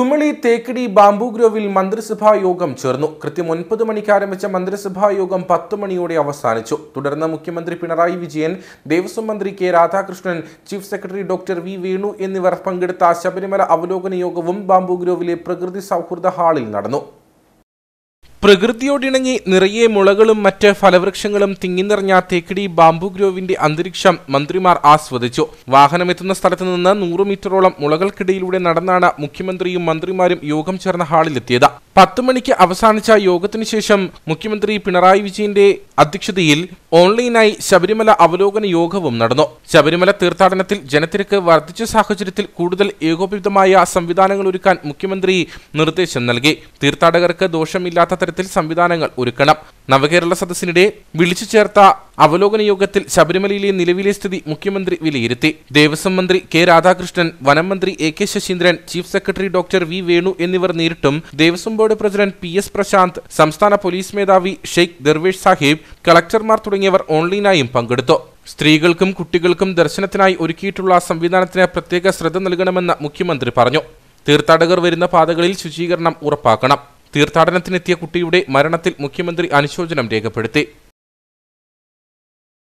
Kumily Thekkady bamboo ഗ്രോവിൽ മന്ത്രിസഭാ യോഗം ചേർന്നു കൃത്യം ഒൻപത് മണിക്ക് ആരംഭിച്ച മന്ത്രിസഭാ യോഗം പത്ത് മണിയോടെ അവസാനിച്ചു തുടർന്ന് മുഖ്യമന്ത്രി പിണറായി വിജയൻ ദേവസ്വം മന്ത്രി K Radhakrishnan chief secretary doctor V Venu എന്നിവർ പങ്കെടുത്ത ശബരിമല അവലോകന യോഗവും ബാംബു ഗ്രോവിലെ പ്രകൃതി സൗഹൃദ ഹാളിൽ നടന്നു പ്രകൃതിയോടിണങ്ങി നിറയെ മുളകളും മറ്റ് ഫലവൃക്ഷങ്ങളും തിങ്ങിനിറഞ്ഞ തേക്കടി ബാംബു ഗ്രോവിന്റെ അന്തരീക്ഷം മന്ത്രിമാർ ആസ്വദിച്ചു വാഹനമെത്തുന്ന സ്ഥലത്ത് നിന്ന് നൂറ് മീറ്ററോളം മുളകൾക്കിടയിലൂടെ നടന്നാണ് മുഖ്യമന്ത്രിയും മന്ത്രിമാരും യോഗം ചേർന്ന ഹാളിലെത്തിയത് പത്ത് മണിക്ക് അവസാനിച്ച യോഗത്തിന് ശേഷം മുഖ്യമന്ത്രി പിണറായി വിജയന്റെ അധ്യക്ഷതയിൽ ഓൺലൈനായി ശബരിമല അവലോകന യോഗവും നടന്നു ശബരിമല തീർത്ഥാടനത്തിൽ ജനത്തിരക്ക് വർദ്ധിച്ച സാഹചര്യത്തിൽ കൂടുതൽ ഏകോപിതമായ സംവിധാനങ്ങൾ ഒരുക്കാൻ മുഖ്യമന്ത്രി നിർദ്ദേശം നൽകി തീർത്ഥാടകർക്ക് ദോഷമില്ലാത്ത തരത്തിൽ സംവിധാനങ്ങൾ ഒരുക്കണം നവകേരള സദസ്സിനിടെ വിളിച്ചു ചേർത്ത അവലോകന യോഗത്തിൽ ശബരിമലയിലെ നിലവിലെ സ്ഥിതി മുഖ്യമന്ത്രി വിലയിരുത്തി ദേവസ്വം മന്ത്രി കെ രാധാകൃഷ്ണൻ വനം മന്ത്രി A K Saseendran chief secretary doctor V Venu എന്നിവർ നേരിട്ടും Devaswom board president P S Prasanth സംസ്ഥാന പോലീസ് മേധാവി ഷെയ്ഖ് ദർവേഷ് സാഹിബ് കളക്ടർമാർ തുടങ്ങിയവർ ഓൺലൈനായും പങ്കെടുത്തു സ്ത്രീകൾക്കും കുട്ടികൾക്കും ദർശനത്തിനായി ഒരുക്കിയിട്ടുള്ള സംവിധാനത്തിന് പ്രത്യേക ശ്രദ്ധ നൽകണമെന്ന് മുഖ്യമന്ത്രി പറഞ്ഞു തീർത്ഥാടകർ വരുന്ന പാതകളിൽ ശുചീകരണം ഉറപ്പാക്കണം തീർത്ഥാടനത്തിനെത്തിയ കുട്ടിയുടെ മരണത്തിൽ മുഖ്യമന്ത്രി അനുശോചനം രേഖപ്പെടുത്തി